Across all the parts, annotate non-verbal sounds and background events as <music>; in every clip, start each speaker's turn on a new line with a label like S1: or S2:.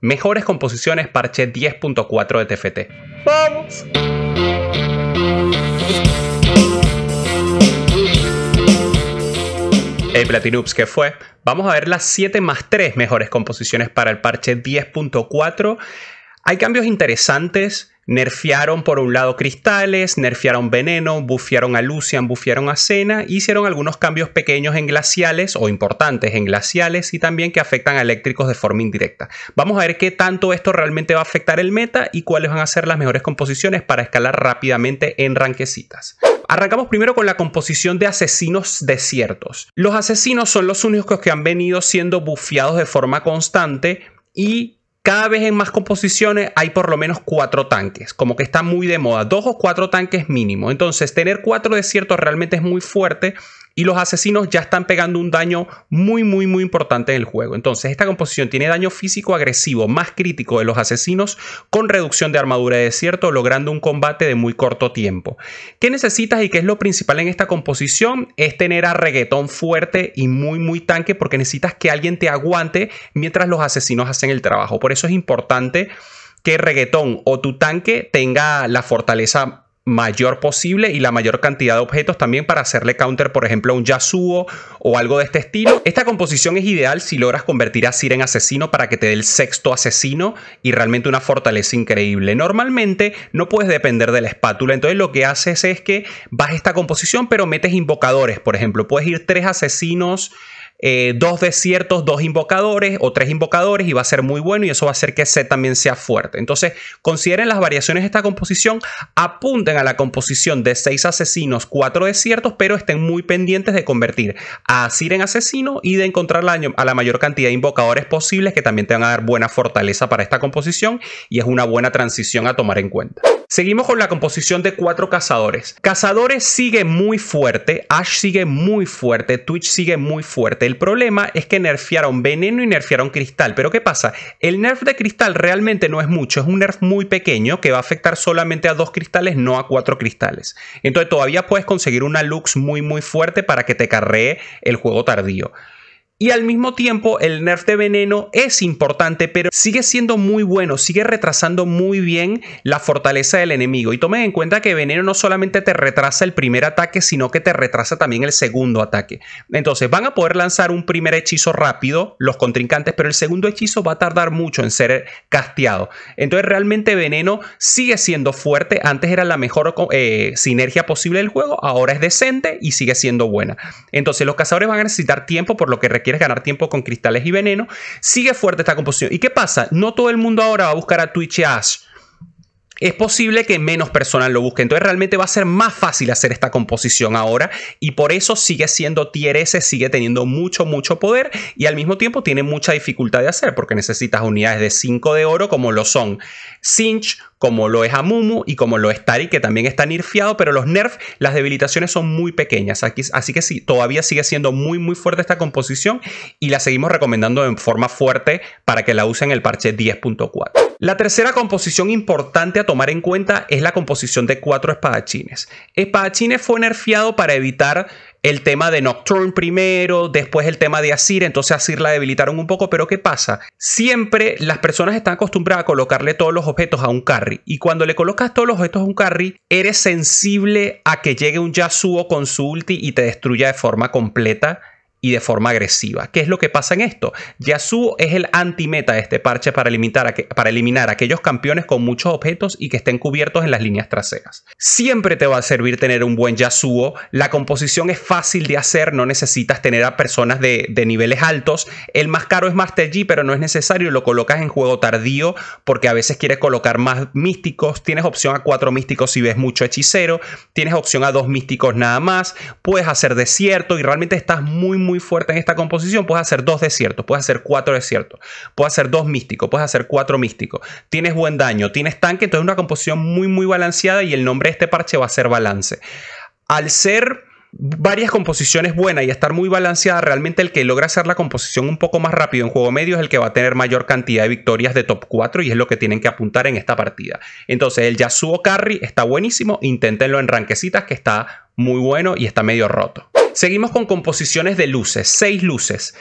S1: Mejores composiciones parche 10.4 de TFT. ¡Vamos! El Platinoops, ¿qué fue? Vamos a ver las 7 más 3 mejores composiciones para el parche 10.4. Hay cambios interesantes Nerfearon por un lado cristales, nerfearon veneno, bufiaron a Lucian, bufiaron a Cena, hicieron algunos cambios pequeños en glaciales o importantes en glaciales y también que afectan a eléctricos de forma indirecta. Vamos a ver qué tanto esto realmente va a afectar el meta y cuáles van a ser las mejores composiciones para escalar rápidamente en ranquecitas. Arrancamos primero con la composición de asesinos desiertos. Los asesinos son los únicos que han venido siendo bufiados de forma constante y cada vez en más composiciones hay por lo menos cuatro tanques, como que está muy de moda, dos o cuatro tanques mínimo. Entonces, tener cuatro desiertos realmente es muy fuerte y los asesinos ya están pegando un daño muy, muy, muy importante en el juego. Entonces, esta composición tiene daño físico agresivo más crítico de los asesinos con reducción de armadura de desierto, logrando un combate de muy corto tiempo. ¿Qué necesitas y qué es lo principal en esta composición? Es tener a reggaetón fuerte y muy, muy tanque, porque necesitas que alguien te aguante mientras los asesinos hacen el trabajo. Por eso es importante que reggaetón o tu tanque tenga la fortaleza mayor posible y la mayor cantidad de objetos también para hacerle counter, por ejemplo, a un Yasuo o algo de este estilo. Esta composición es ideal si logras convertir a Sir en asesino para que te dé el sexto asesino y realmente una fortaleza increíble. Normalmente no puedes depender de la espátula, entonces lo que haces es que vas esta composición pero metes invocadores, por ejemplo, puedes ir tres asesinos eh, dos desiertos, dos invocadores o tres invocadores y va a ser muy bueno y eso va a hacer que C también sea fuerte. Entonces, consideren las variaciones de esta composición, apunten a la composición de seis asesinos, cuatro desiertos, pero estén muy pendientes de convertir a Sir en asesino y de encontrar a la mayor cantidad de invocadores posibles que también te van a dar buena fortaleza para esta composición y es una buena transición a tomar en cuenta. Seguimos con la composición de cuatro cazadores. Cazadores sigue muy fuerte, Ash sigue muy fuerte, Twitch sigue muy fuerte. El problema es que nerfearon veneno y nerfearon cristal. Pero ¿qué pasa? El nerf de cristal realmente no es mucho, es un nerf muy pequeño que va a afectar solamente a dos cristales, no a cuatro cristales. Entonces todavía puedes conseguir una Lux muy muy fuerte para que te carree el juego tardío. Y al mismo tiempo el nerf de veneno es importante, pero sigue siendo muy bueno, sigue retrasando muy bien la fortaleza del enemigo. Y tomen en cuenta que veneno no solamente te retrasa el primer ataque, sino que te retrasa también el segundo ataque. Entonces van a poder lanzar un primer hechizo rápido los contrincantes, pero el segundo hechizo va a tardar mucho en ser casteado. Entonces realmente veneno sigue siendo fuerte. Antes era la mejor eh, sinergia posible del juego, ahora es decente y sigue siendo buena. Entonces los cazadores van a necesitar tiempo por lo que quieres ganar tiempo con cristales y veneno, sigue fuerte esta composición. ¿Y qué pasa? No todo el mundo ahora va a buscar a Twitch Ash es posible que menos personas lo busquen. Entonces realmente va a ser más fácil hacer esta composición ahora y por eso sigue siendo tier S, sigue teniendo mucho, mucho poder y al mismo tiempo tiene mucha dificultad de hacer porque necesitas unidades de 5 de oro como lo son Sinch, como lo es Amumu y como lo es Tari, que también está nerfeado, pero los nerf, las debilitaciones son muy pequeñas. así que sí, todavía sigue siendo muy, muy fuerte esta composición y la seguimos recomendando en forma fuerte para que la usen en el parche 10.4. La tercera composición importante a tomar en cuenta es la composición de cuatro espadachines. Espadachines fue nerfeado para evitar el tema de Nocturne primero, después el tema de Asir, entonces Asir la debilitaron un poco, pero ¿qué pasa? Siempre las personas están acostumbradas a colocarle todos los objetos a un carry, y cuando le colocas todos los objetos a un carry, eres sensible a que llegue un Yasuo con su ulti y te destruya de forma completa y de forma agresiva. ¿Qué es lo que pasa en esto? Yasuo es el anti-meta de este parche para, para eliminar a aquellos campeones con muchos objetos y que estén cubiertos en las líneas traseras. Siempre te va a servir tener un buen Yasuo, la composición es fácil de hacer, no necesitas tener a personas de, de niveles altos, el más caro es Master G, pero no es necesario, lo colocas en juego tardío porque a veces quieres colocar más místicos, tienes opción a cuatro místicos si ves mucho hechicero, tienes opción a dos místicos nada más, puedes hacer desierto y realmente estás muy muy fuerte en esta composición, puedes hacer dos desiertos, puedes hacer cuatro desiertos, puedes hacer dos místicos, puedes hacer cuatro místicos. Tienes buen daño, tienes tanque, entonces es una composición muy, muy balanceada y el nombre de este parche va a ser balance. Al ser varias composiciones buenas y estar muy balanceada, realmente el que logra hacer la composición un poco más rápido en juego medio es el que va a tener mayor cantidad de victorias de top 4 y es lo que tienen que apuntar en esta partida. Entonces, el Yasuo Carry está buenísimo, inténtenlo en ranquecitas que está muy bueno y está medio roto. Seguimos con composiciones de luces, seis luces.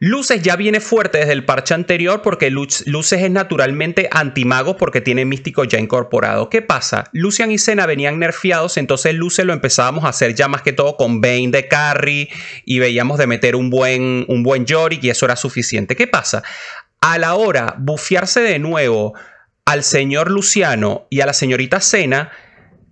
S1: Luces ya viene fuerte desde el parche anterior porque Luces es naturalmente antimago porque tiene místico ya incorporado. ¿Qué pasa? Lucian y Sena venían nerfeados, entonces Luces lo empezábamos a hacer ya más que todo con Bane de carry y veíamos de meter un buen, un buen Yorick y eso era suficiente. ¿Qué pasa? A la hora bufiarse de nuevo al señor Luciano y a la señorita Sena,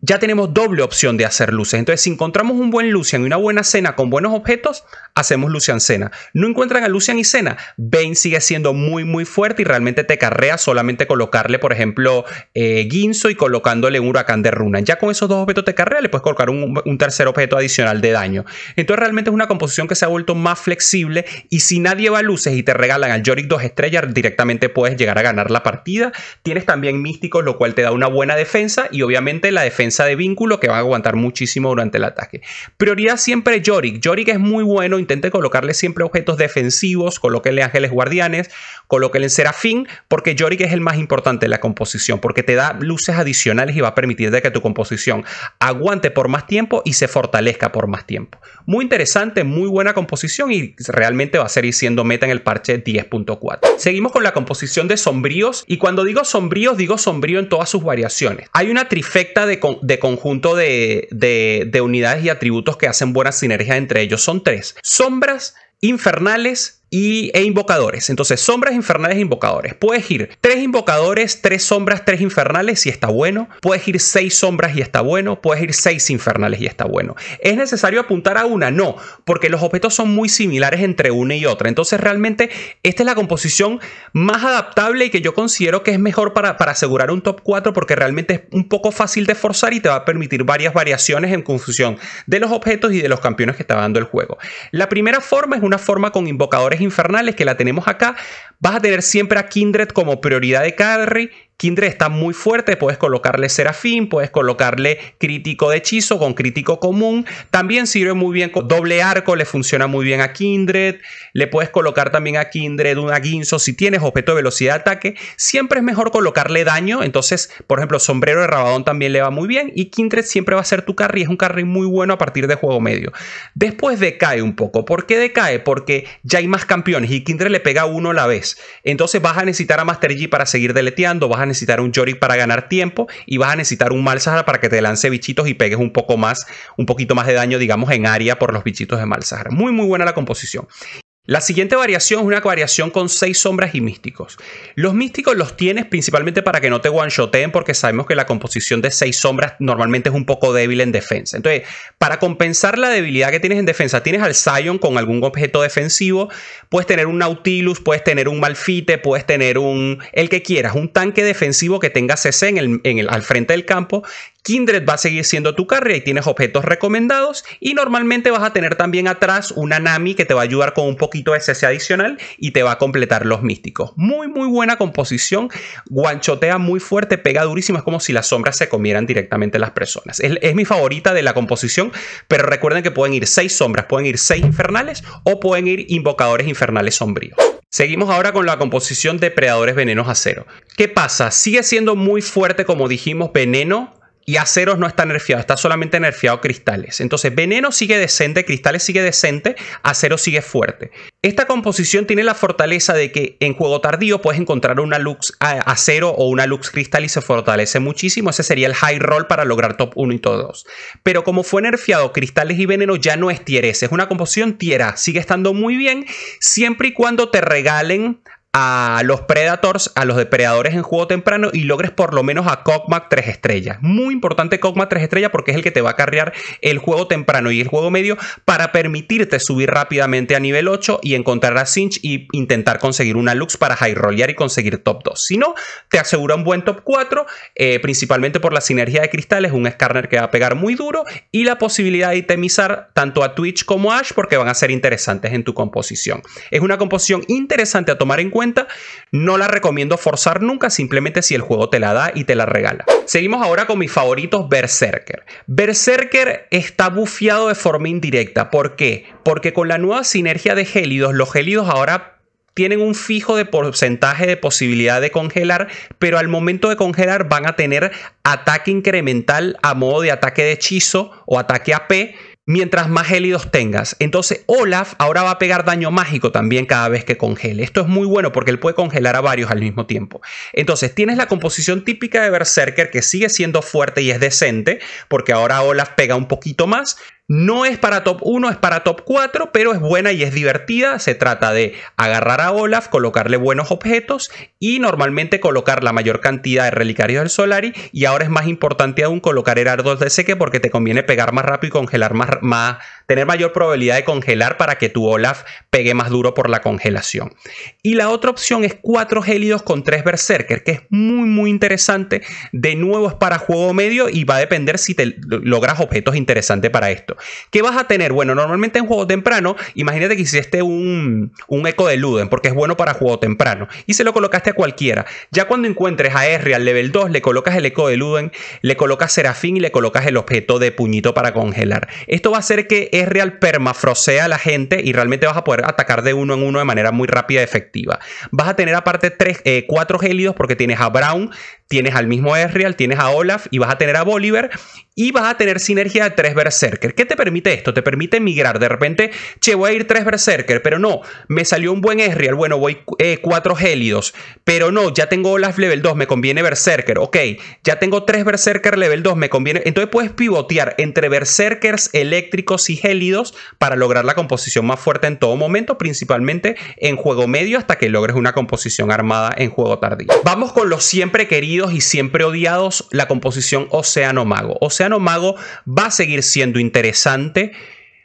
S1: ya tenemos doble opción de hacer luces. Entonces, si encontramos un buen Lucian y una buena cena con buenos objetos, hacemos Lucian cena. No encuentran a Lucian y cena, Bane sigue siendo muy, muy fuerte y realmente te carrea solamente colocarle, por ejemplo, eh, y colocándole un huracán de runa. Ya con esos dos objetos te carrea, le puedes colocar un, tercer objeto adicional de daño. Entonces, realmente es una composición que se ha vuelto más flexible y si nadie va a luces y te regalan al Yorick dos estrellas, directamente puedes llegar a ganar la partida. Tienes también místicos, lo cual te da una buena defensa y obviamente la defensa de vínculo que va a aguantar muchísimo durante el ataque. Prioridad siempre Yorick. Yorick es muy bueno, intente colocarle siempre objetos defensivos, colóquenle ángeles guardianes, colóquenle serafín, porque Yorick es el más importante de la composición, porque te da luces adicionales y va a permitir que tu composición aguante por más tiempo y se fortalezca por más tiempo. Muy interesante, muy buena composición y realmente va a seguir siendo meta en el parche 10.4. Seguimos con la composición de sombríos y cuando digo sombríos digo sombrío en todas sus variaciones. Hay una trifecta de con de conjunto de, de, unidades y atributos que hacen buena sinergia entre ellos. Son tres. Sombras, infernales y, e invocadores. Entonces, sombras infernales e invocadores. Puedes ir tres invocadores, tres sombras, tres infernales y está bueno. Puedes ir seis sombras y está bueno. Puedes ir seis infernales y está bueno. ¿Es necesario apuntar a una? No, porque los objetos son muy similares entre una y otra. Entonces, realmente, esta es la composición más adaptable y que yo considero que es mejor para, para asegurar un top 4 porque realmente es un poco fácil de forzar y te va a permitir varias variaciones en confusión de los objetos y de los campeones que está dando el juego. La primera forma es una forma con invocadores Infernales, que la tenemos acá, vas a tener siempre a Kindred como prioridad de carry Kindred está muy fuerte, puedes colocarle serafín, puedes colocarle crítico de hechizo con crítico común. También sirve muy bien con doble arco, le funciona muy bien a Kindred. Le puedes colocar también a Kindred un aguinzo si tienes objeto de velocidad de ataque. Siempre es mejor colocarle daño, entonces, por ejemplo, sombrero de rabadón también le va muy bien. Y Kindred siempre va a ser tu carry, es un carry muy bueno a partir de juego medio. Después decae un poco. ¿Por qué decae? Porque ya hay más campeones y Kindred le pega uno a la vez. Entonces vas a necesitar a Master Yi para seguir deleteando, vas a necesitar un Yorick para ganar tiempo y vas a necesitar un Malzahar para que te lance bichitos y pegues un poco más, un poquito más de daño, digamos, en área por los bichitos de Malzahar. Muy, muy buena la composición. La siguiente variación es una variación con seis sombras y místicos. Los místicos los tienes principalmente para que no te one-shoteen porque sabemos que la composición de seis sombras normalmente es un poco débil en defensa. Entonces, para compensar la debilidad que tienes en defensa, tienes al Zion con algún objeto defensivo, puedes tener un Nautilus, puedes tener un Malfite, puedes tener un... el que quieras, un tanque defensivo que tenga CC en el, al frente del campo Kindred va a seguir siendo tu carry, y tienes objetos recomendados y normalmente vas a tener también atrás una Nami que te va a ayudar con un poquito de CC adicional y te va a completar los místicos. Muy muy buena composición, guanchotea muy fuerte, pega durísimo, es como si las sombras se comieran directamente las personas. Es, mi favorita de la composición, pero recuerden que pueden ir seis sombras, pueden ir seis infernales o pueden ir invocadores infernales sombríos. Seguimos ahora con la composición de Predadores Venenos Acero. ¿Qué pasa? Sigue siendo muy fuerte, como dijimos, veneno y Aceros no está nerfeado, está solamente nerfeado Cristales. Entonces, Veneno sigue decente, Cristales sigue decente, acero sigue fuerte. Esta composición tiene la fortaleza de que en juego tardío puedes encontrar una Lux Acero o una Lux Cristal y se fortalece muchísimo. Ese sería el high roll para lograr top 1 y top 2. Pero como fue nerfeado Cristales y Veneno, ya no es tier es una composición tierra, Sigue estando muy bien siempre y cuando te regalen a los Predators, a los depredadores en juego temprano y logres por lo menos a Kog'Maw 3 estrellas. Muy importante Kog'Maw 3 estrellas porque es el que te va a carrear el juego temprano y el juego medio para permitirte subir rápidamente a nivel 8 y encontrar a Cinch y intentar conseguir una Lux para high rollear y conseguir top 2. Si no, te asegura un buen top 4, eh, principalmente por la sinergia de cristales, un Skarner que va a pegar muy duro y la posibilidad de itemizar tanto a Twitch como a Ash porque van a ser interesantes en tu composición. Es una composición interesante a tomar en cuenta no la recomiendo forzar nunca, simplemente si el juego te la da y te la regala. Seguimos ahora con mis favoritos Berserker. Berserker está bufiado de forma indirecta, ¿por qué? Porque con la nueva sinergia de gélidos, los gélidos ahora tienen un fijo de porcentaje de posibilidad de congelar, pero al momento de congelar van a tener ataque incremental a modo de ataque de hechizo o ataque AP mientras más gélidos tengas. Entonces Olaf ahora va a pegar daño mágico también cada vez que congele. Esto es muy bueno porque él puede congelar a varios al mismo tiempo. Entonces tienes la composición típica de Berserker que sigue siendo fuerte y es decente porque ahora Olaf pega un poquito más, no es para top 1, es para top 4, pero es buena y es divertida. Se trata de agarrar a Olaf, colocarle buenos objetos y normalmente colocar la mayor cantidad de relicarios del Solari. Y ahora es más importante aún colocar el herardos de seque porque te conviene pegar más rápido y congelar más, más, tener mayor probabilidad de congelar para que tu Olaf pegue más duro por la congelación. Y la otra opción es 4 gélidos con 3 berserker, que es muy muy interesante. De nuevo es para juego medio y va a depender si te logras objetos interesantes para esto. ¿Qué vas a tener? Bueno, normalmente en juego temprano, imagínate que hiciste un, eco de Luden, porque es bueno para juego temprano, y se lo colocaste a cualquiera. Ya cuando encuentres a R al level 2, le colocas el eco de Luden, le colocas Serafín y le colocas el objeto de puñito para congelar. Esto va a hacer que al permafrosea a la gente y realmente vas a poder atacar de uno en uno de manera muy rápida y efectiva. Vas a tener aparte 4 eh, gélidos porque tienes a Brown, tienes al mismo Ezreal, tienes a Olaf y vas a tener a Bolívar y vas a tener sinergia de tres Berserker. ¿Qué te permite esto? Te permite migrar. De repente, che, voy a ir tres Berserker, pero no, me salió un buen Ezreal, bueno, voy eh, cuatro Gélidos, pero no, ya tengo Olaf level 2, me conviene Berserker, ok, ya tengo tres Berserker level 2, me conviene. Entonces puedes pivotear entre Berserkers eléctricos y Gélidos para lograr la composición más fuerte en todo momento, principalmente en juego medio hasta que logres una composición armada en juego tardío. Vamos con lo siempre querido y siempre odiados, la composición Océano Mago. Océano Mago va a seguir siendo interesante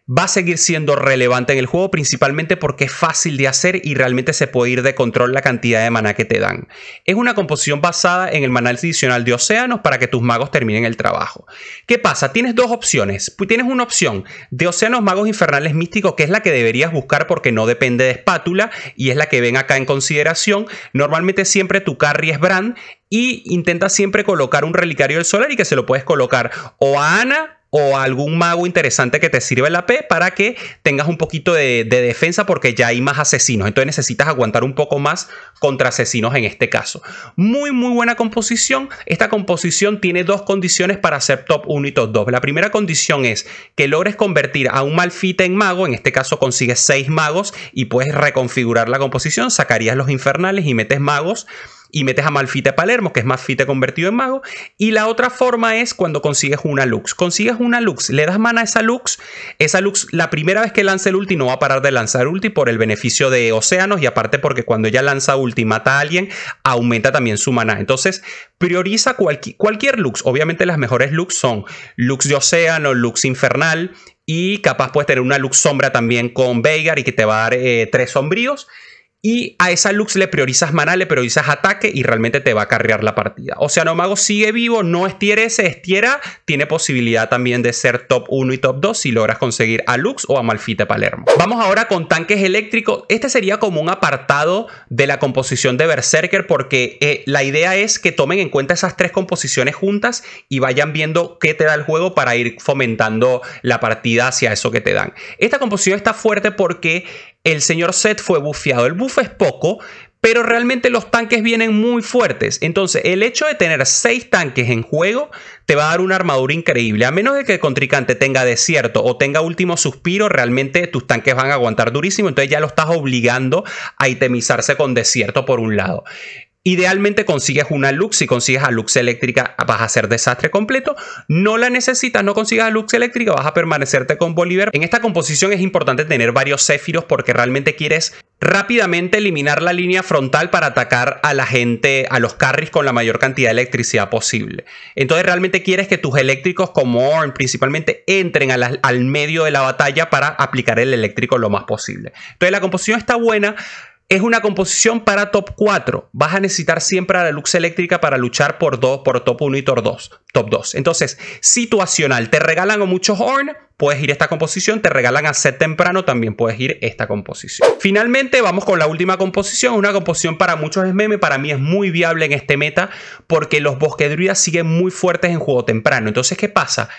S1: va a seguir siendo relevante en el juego, principalmente porque es fácil de hacer y realmente se puede ir de control la cantidad de mana que te dan. Es una composición basada en el manal adicional de océanos para que tus magos terminen el trabajo. ¿Qué pasa? Tienes dos opciones. Pues tienes una opción de océanos magos infernales místicos, que es la que deberías buscar porque no depende de espátula y es la que ven acá en consideración. Normalmente siempre tu carry es Brand y intenta siempre colocar un relicario del solar y que se lo puedes colocar o a Ana o algún mago interesante que te sirva la P para que tengas un poquito de, defensa porque ya hay más asesinos. Entonces necesitas aguantar un poco más contra asesinos en este caso. Muy, muy buena composición. Esta composición tiene dos condiciones para ser top 1 y top 2. La primera condición es que logres convertir a un malfita en mago. En este caso consigues 6 magos y puedes reconfigurar la composición. Sacarías los infernales y metes magos y metes a Malfite Palermo, que es Malfite convertido en mago. Y la otra forma es cuando consigues una Lux. Consigues una Lux, le das mana a esa Lux. Esa Lux, la primera vez que lanza el ulti, no va a parar de lanzar ulti por el beneficio de Océanos y aparte porque cuando ella lanza ulti y mata a alguien, aumenta también su mana. Entonces, prioriza cualquier Lux. Obviamente, las mejores Lux son Lux de Océano, Lux Infernal y capaz puedes tener una Lux Sombra también con Veigar y que te va a dar eh, tres sombríos. Y a esa Lux le priorizas mana, le priorizas ataque y realmente te va a carrear la partida. O sea, no mago sigue vivo, no estiere, se estiera. Tiene posibilidad también de ser top 1 y top 2 si logras conseguir a Lux o a Malfita Palermo. Vamos ahora con tanques eléctricos. Este sería como un apartado de la composición de Berserker porque eh, la idea es que tomen en cuenta esas tres composiciones juntas y vayan viendo qué te da el juego para ir fomentando la partida hacia eso que te dan. Esta composición está fuerte porque el señor Seth fue bufeado. El buff es poco, pero realmente los tanques vienen muy fuertes. Entonces, el hecho de tener 6 tanques en juego te va a dar una armadura increíble. A menos de que el contrincante tenga desierto o tenga último suspiro, realmente tus tanques van a aguantar durísimo. Entonces ya lo estás obligando a itemizarse con desierto por un lado. Idealmente consigues una Lux, si consigues a Lux eléctrica vas a hacer desastre completo, no la necesitas, no consigas a Lux eléctrica, vas a permanecerte con Bolívar. En esta composición es importante tener varios Céfiros porque realmente quieres rápidamente eliminar la línea frontal para atacar a la gente, a los carries con la mayor cantidad de electricidad posible. Entonces realmente quieres que tus eléctricos como Orn principalmente entren al medio de la batalla para aplicar el eléctrico lo más posible. Entonces la composición está buena, es una composición para top 4. Vas a necesitar siempre a la luz eléctrica para luchar por dos, por top 1 y top 2. Top 2. Entonces, situacional. Te regalan a muchos horn, puedes ir esta composición. Te regalan a set temprano, también puedes ir esta composición. Finalmente, vamos con la última composición. Una composición para muchos es meme. Para mí es muy viable en este meta porque los bosque siguen muy fuertes en juego temprano. Entonces, ¿qué pasa?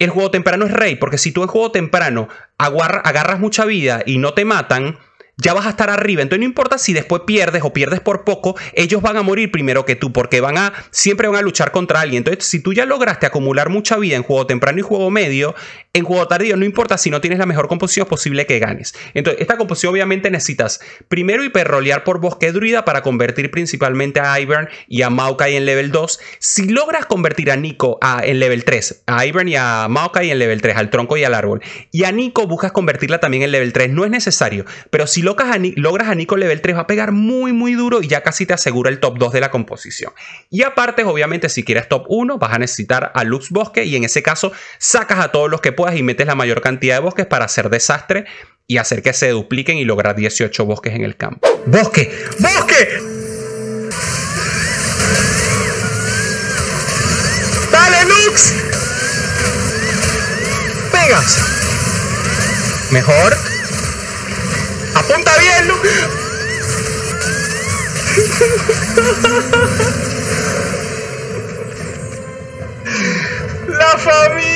S1: El juego temprano es rey, porque si tú en juego temprano agarras mucha vida y no te matan, ya vas a estar arriba. Entonces no importa si después pierdes o pierdes por poco, ellos van a morir primero que tú porque van a siempre van a luchar contra alguien. Entonces, si tú ya lograste acumular mucha vida en juego temprano y juego medio, en juego tardío no importa si no tienes la mejor composición, posible que ganes. Entonces, esta composición obviamente necesitas primero hiperrolear por bosque druida para convertir principalmente a Ivern y a Maokai en level 2. Si logras convertir a Nico a, en level 3, a Ivern y a Maokai en level 3, al tronco y al árbol, y a Nico buscas convertirla también en level 3, no es necesario, pero si logras a, logras Nico level 3 va a pegar muy muy duro y ya casi te asegura el top 2 de la composición. Y aparte, obviamente, si quieres top 1, vas a necesitar a Lux Bosque y en ese caso sacas a todos los que y metes la mayor cantidad de bosques para hacer desastre y hacer que se dupliquen y lograr 18 bosques en el campo. ¡Bosque! ¡Bosque! ¡Dale, Lux! ¡Pegas! Mejor. ¡Apunta bien, Lux! <laughs> ¡La familia!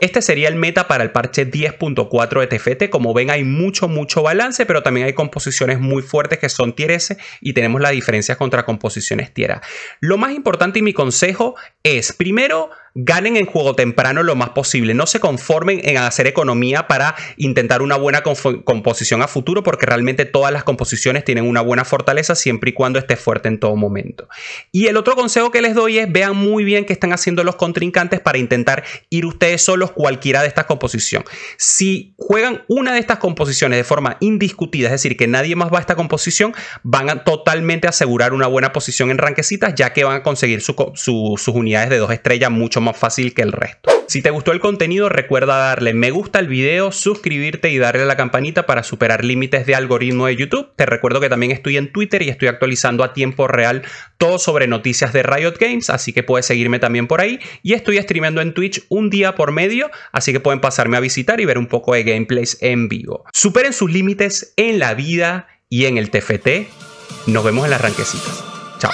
S1: Este sería el meta para el parche 10.4 de TFT. Como ven, hay mucho, mucho balance, pero también hay composiciones muy fuertes que son tier S y tenemos las diferencias contra composiciones tierra. Lo más importante y mi consejo es, primero, ganen en juego temprano lo más posible. No se conformen en hacer economía para intentar una buena composición a futuro, porque realmente todas las composiciones tienen una buena fortaleza siempre y cuando esté fuerte en todo momento. Y el otro consejo que les doy es vean muy bien qué están haciendo los contrincantes para intentar ir ustedes solos cualquiera de estas composiciones. Si juegan una de estas composiciones de forma indiscutida, es decir, que nadie más va a esta composición, van a totalmente asegurar una buena posición en ranquecitas, ya que van a conseguir sus unidades de dos estrellas mucho más más fácil que el resto. Si te gustó el contenido recuerda darle me gusta al video, suscribirte y darle a la campanita para superar límites de algoritmo de YouTube. Te recuerdo que también estoy en Twitter y estoy actualizando a tiempo real todo sobre noticias de Riot Games, así que puedes seguirme también por ahí. Y estoy streameando en Twitch un día por medio, así que pueden pasarme a visitar y ver un poco de gameplays en vivo. Superen sus límites en la vida y en el TFT. Nos vemos en las ranquecitas. Chao.